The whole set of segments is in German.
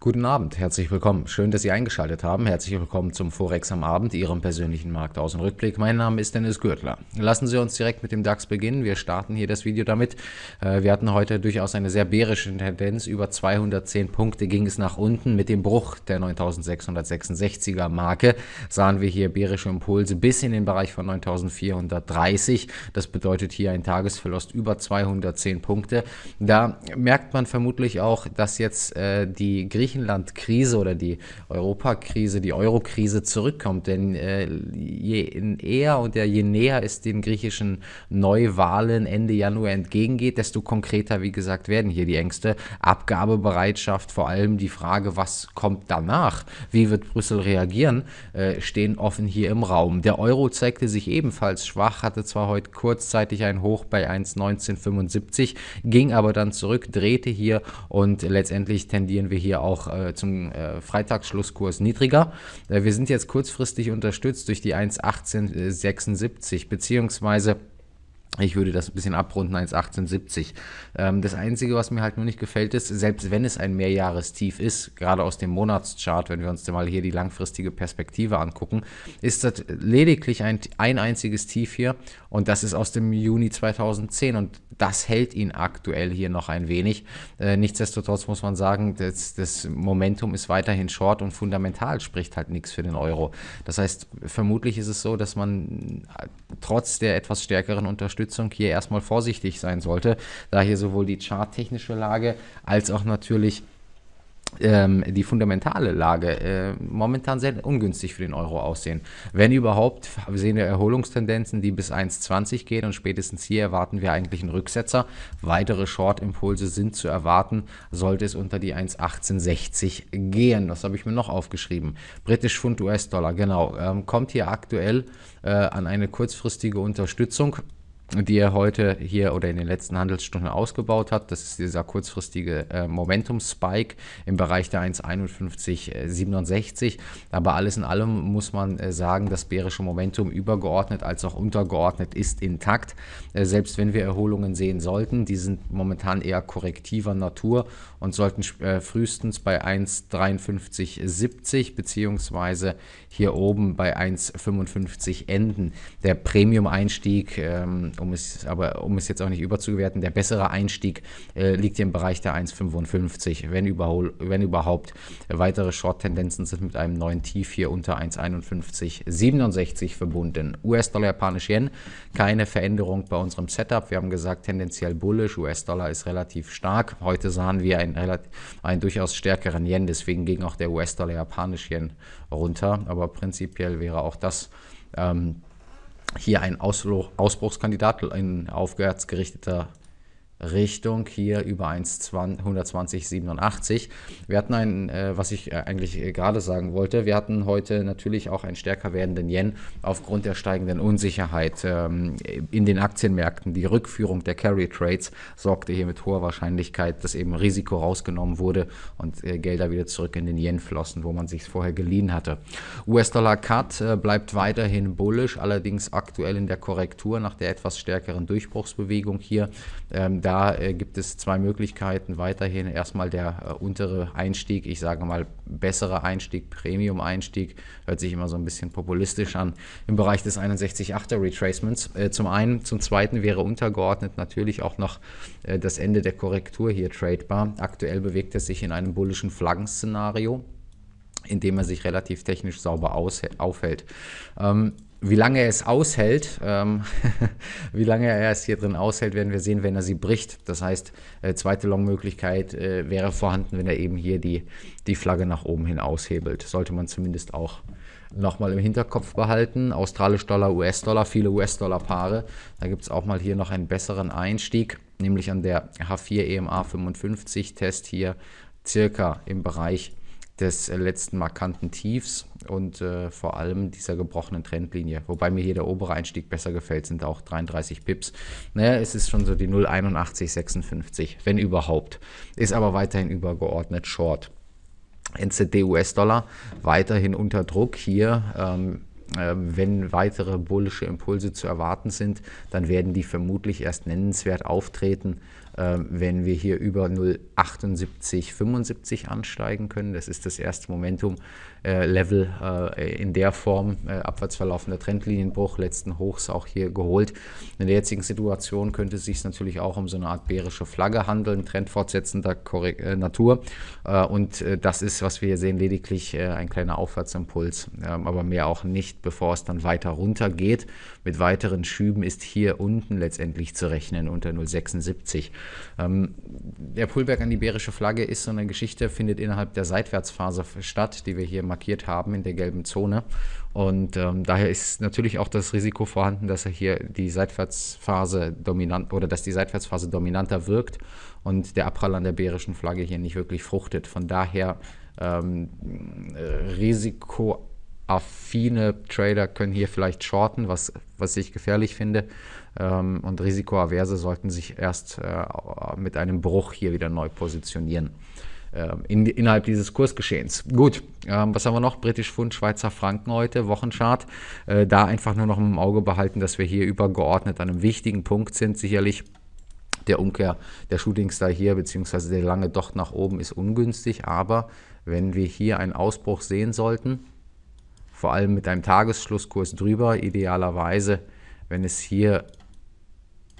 Guten Abend, herzlich willkommen. Schön, dass Sie eingeschaltet haben. Herzlich willkommen zum Forex am Abend, Ihrem persönlichen Markt aus Rückblick. Mein Name ist Dennis Gürtler. Lassen Sie uns direkt mit dem DAX beginnen. Wir starten hier das Video damit. Äh, wir hatten heute durchaus eine sehr bärische Tendenz. Über 210 Punkte ging es nach unten. Mit dem Bruch der 9666er Marke sahen wir hier bärische Impulse bis in den Bereich von 9430. Das bedeutet hier ein Tagesverlust über 210 Punkte. Da merkt man vermutlich auch, dass jetzt äh, die Griechen Griechenland-Krise oder die Europakrise, die Euro-Krise zurückkommt. Denn äh, je eher und je näher es den griechischen Neuwahlen Ende Januar entgegengeht, desto konkreter, wie gesagt, werden hier die Ängste. Abgabebereitschaft, vor allem die Frage, was kommt danach? Wie wird Brüssel reagieren? Äh, stehen offen hier im Raum. Der Euro zeigte sich ebenfalls schwach, hatte zwar heute kurzzeitig ein Hoch bei 1,1975, ging aber dann zurück, drehte hier und letztendlich tendieren wir hier auf auch äh, zum äh, Freitagsschlusskurs niedriger. Äh, wir sind jetzt kurzfristig unterstützt durch die 1,1876 äh, beziehungsweise ich würde das ein bisschen abrunden, 1,1870. Ähm, das Einzige, was mir halt nur nicht gefällt, ist, selbst wenn es ein Mehrjahrestief ist, gerade aus dem Monatschart, wenn wir uns mal hier die langfristige Perspektive angucken, ist das lediglich ein, ein einziges Tief hier und das ist aus dem Juni 2010 und das hält ihn aktuell hier noch ein wenig. Äh, nichtsdestotrotz muss man sagen, das, das Momentum ist weiterhin short und fundamental spricht halt nichts für den Euro. Das heißt, vermutlich ist es so, dass man äh, trotz der etwas stärkeren Unterstützung Unterstützung hier erstmal vorsichtig sein sollte, da hier sowohl die charttechnische Lage als auch natürlich ähm, die fundamentale Lage äh, momentan sehr ungünstig für den Euro aussehen. Wenn überhaupt, sehen wir Erholungstendenzen, die bis 1,20 gehen und spätestens hier erwarten wir eigentlich einen Rücksetzer. Weitere Short-Impulse sind zu erwarten, sollte es unter die 1,1860 gehen. Das habe ich mir noch aufgeschrieben. Britisch Pfund US-Dollar, genau. Ähm, kommt hier aktuell äh, an eine kurzfristige Unterstützung die er heute hier oder in den letzten Handelsstunden ausgebaut hat. Das ist dieser kurzfristige äh, Momentum-Spike im Bereich der 1,5167. Äh, Aber alles in allem muss man äh, sagen, das bärische Momentum übergeordnet als auch untergeordnet ist intakt. Äh, selbst wenn wir Erholungen sehen sollten, die sind momentan eher korrektiver Natur und sollten äh, frühestens bei 1,5370 beziehungsweise hier oben bei 1,55 enden. Der Premium-Einstieg ähm, um es, aber um es jetzt auch nicht überzuwerten, der bessere Einstieg äh, liegt im Bereich der 1,55, wenn, überhol, wenn überhaupt. Weitere Short-Tendenzen sind mit einem neuen Tief hier unter 1,5167 verbunden. US-Dollar, japanisch Yen, keine Veränderung bei unserem Setup. Wir haben gesagt, tendenziell bullish, US-Dollar ist relativ stark. Heute sahen wir einen, einen durchaus stärkeren Yen, deswegen ging auch der US-Dollar, japanisch Yen runter, aber prinzipiell wäre auch das ähm, hier ein Ausbruchskandidat, ein aufwärts gerichteter Richtung hier über 120,87. Wir hatten ein, äh, was ich äh, eigentlich äh, gerade sagen wollte, wir hatten heute natürlich auch einen stärker werdenden Yen aufgrund der steigenden Unsicherheit ähm, in den Aktienmärkten. Die Rückführung der Carry Trades sorgte hier mit hoher Wahrscheinlichkeit, dass eben Risiko rausgenommen wurde und äh, Gelder wieder zurück in den Yen flossen, wo man sich vorher geliehen hatte. US-Dollar-Cut äh, bleibt weiterhin bullisch, allerdings aktuell in der Korrektur nach der etwas stärkeren Durchbruchsbewegung hier. Ähm, da äh, gibt es zwei Möglichkeiten weiterhin. Erstmal der äh, untere Einstieg, ich sage mal bessere Einstieg, Premium-Einstieg, hört sich immer so ein bisschen populistisch an, im Bereich des 61.8er Retracements. Äh, zum einen, zum zweiten wäre untergeordnet natürlich auch noch das Ende der Korrektur hier tradebar. Aktuell bewegt es sich in einem bullischen Flaggenszenario indem er sich relativ technisch sauber aufhält. Ähm, wie lange er es aushält, ähm, wie lange er es hier drin aushält, werden wir sehen, wenn er sie bricht. Das heißt, äh, zweite Long-Möglichkeit äh, wäre vorhanden, wenn er eben hier die, die Flagge nach oben hin aushebelt. Sollte man zumindest auch nochmal im Hinterkopf behalten. Australisch Dollar, US-Dollar, viele US-Dollar-Paare. Da gibt es auch mal hier noch einen besseren Einstieg, nämlich an der H4 EMA 55 Test hier circa im Bereich des äh, letzten markanten Tiefs und äh, vor allem dieser gebrochenen Trendlinie. Wobei mir hier der obere Einstieg besser gefällt, sind auch 33 Pips. Naja, es ist schon so die 0,8156, wenn überhaupt. Ist aber weiterhin übergeordnet Short. NZD US-Dollar weiterhin unter Druck hier. Ähm, äh, wenn weitere bullische Impulse zu erwarten sind, dann werden die vermutlich erst nennenswert auftreten, äh, wenn wir hier über 0,7875 ansteigen können. Das ist das erste Momentum-Level äh, in der Form, abwärts verlaufender Trendlinienbruch, letzten Hochs auch hier geholt. In der jetzigen Situation könnte es sich natürlich auch um so eine Art bärische Flagge handeln, trendfortsetzender Natur. und das ist, was wir hier sehen, lediglich ein kleiner Aufwärtsimpuls, ähm, aber mehr auch nicht bevor es dann weiter runter geht. Mit weiteren Schüben ist hier unten letztendlich zu rechnen unter 0,76. Ähm, der Pullback an die bärische Flagge ist so eine Geschichte, findet innerhalb der Seitwärtsphase statt, die wir hier markiert haben in der gelben Zone. Und ähm, daher ist natürlich auch das Risiko vorhanden, dass er hier die Seitwärtsphase dominant oder dass die Seitwärtsphase dominanter wirkt und der Abprall an der bärischen Flagge hier nicht wirklich fruchtet. Von daher ähm, äh, Risiko affine Trader können hier vielleicht shorten, was, was ich gefährlich finde. Ähm, und risikoaverse sollten sich erst äh, mit einem Bruch hier wieder neu positionieren. Ähm, in, innerhalb dieses Kursgeschehens. Gut, ähm, was haben wir noch? Britisch Pfund, Schweizer Franken heute, Wochenchart. Äh, da einfach nur noch im Auge behalten, dass wir hier übergeordnet an einem wichtigen Punkt sind, sicherlich der Umkehr der Shootingstar hier, beziehungsweise der lange Docht nach oben ist ungünstig, aber wenn wir hier einen Ausbruch sehen sollten, vor allem mit einem Tagesschlusskurs drüber, idealerweise, wenn es hier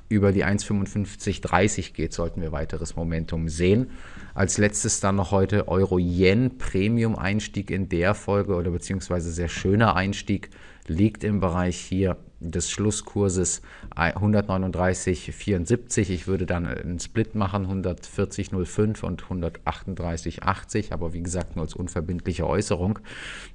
über die 1,5530 geht, sollten wir weiteres Momentum sehen. Als letztes dann noch heute Euro-Yen Premium-Einstieg in der Folge oder beziehungsweise sehr schöner Einstieg liegt im Bereich hier des Schlusskurses 139,74. Ich würde dann äh, einen Split machen, 140,05 und 138,80, aber wie gesagt nur als unverbindliche Äußerung.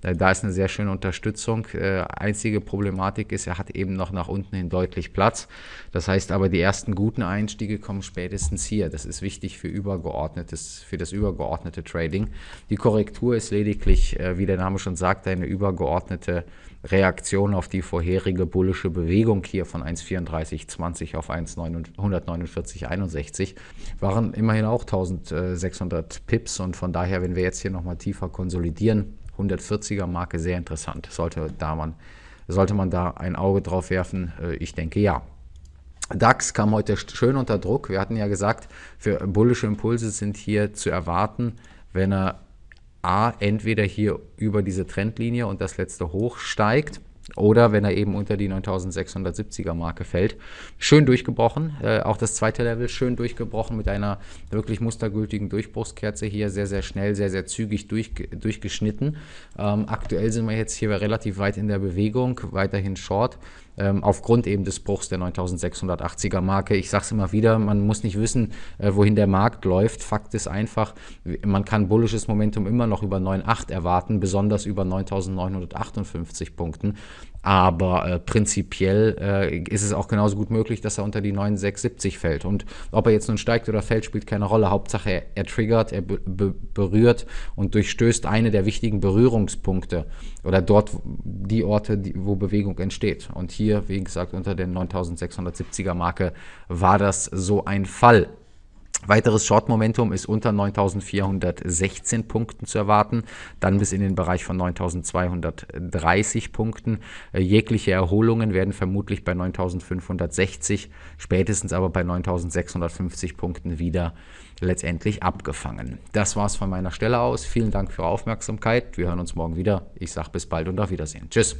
Äh, da ist eine sehr schöne Unterstützung. Äh, einzige Problematik ist, er hat eben noch nach unten hin deutlich Platz. Das heißt aber, die ersten guten Einstiege kommen spätestens hier. Das ist wichtig für übergeordnetes, für das übergeordnete Trading. Die Korrektur ist lediglich, wie der Name schon sagt, eine übergeordnete Reaktion auf die vorherige bullische Bewegung hier von 1,3420 auf 1,149,61 waren immerhin auch 1600 Pips und von daher, wenn wir jetzt hier nochmal tiefer konsolidieren, 140er Marke sehr interessant. Sollte, da man, sollte man da ein Auge drauf werfen? Äh, ich denke ja. DAX kam heute schön unter Druck. Wir hatten ja gesagt, für bullische Impulse sind hier zu erwarten, wenn er A, entweder hier über diese Trendlinie und das letzte hoch steigt oder wenn er eben unter die 9670er Marke fällt. Schön durchgebrochen, äh, auch das zweite Level schön durchgebrochen mit einer wirklich mustergültigen Durchbruchskerze hier, sehr, sehr schnell, sehr, sehr zügig durch, durchgeschnitten. Ähm, aktuell sind wir jetzt hier relativ weit in der Bewegung, weiterhin short ähm, aufgrund eben des Bruchs der 9680er Marke. Ich sage es immer wieder, man muss nicht wissen, äh, wohin der Markt läuft. Fakt ist einfach, man kann bullisches Momentum immer noch über 9,8 erwarten, besonders über 9958 Punkten. Aber äh, prinzipiell äh, ist es auch genauso gut möglich, dass er unter die 9,670 fällt. Und ob er jetzt nun steigt oder fällt, spielt keine Rolle. Hauptsache, er, er triggert, er berührt und durchstößt eine der wichtigen Berührungspunkte oder dort die Orte, die, wo Bewegung entsteht. Und hier, wie gesagt, unter der 9670er Marke war das so ein Fall. Weiteres Short-Momentum ist unter 9.416 Punkten zu erwarten, dann bis in den Bereich von 9.230 Punkten. Äh, jegliche Erholungen werden vermutlich bei 9.560, spätestens aber bei 9.650 Punkten wieder letztendlich abgefangen. Das war's von meiner Stelle aus. Vielen Dank für Ihre Aufmerksamkeit. Wir hören uns morgen wieder. Ich sage bis bald und auf Wiedersehen. Tschüss.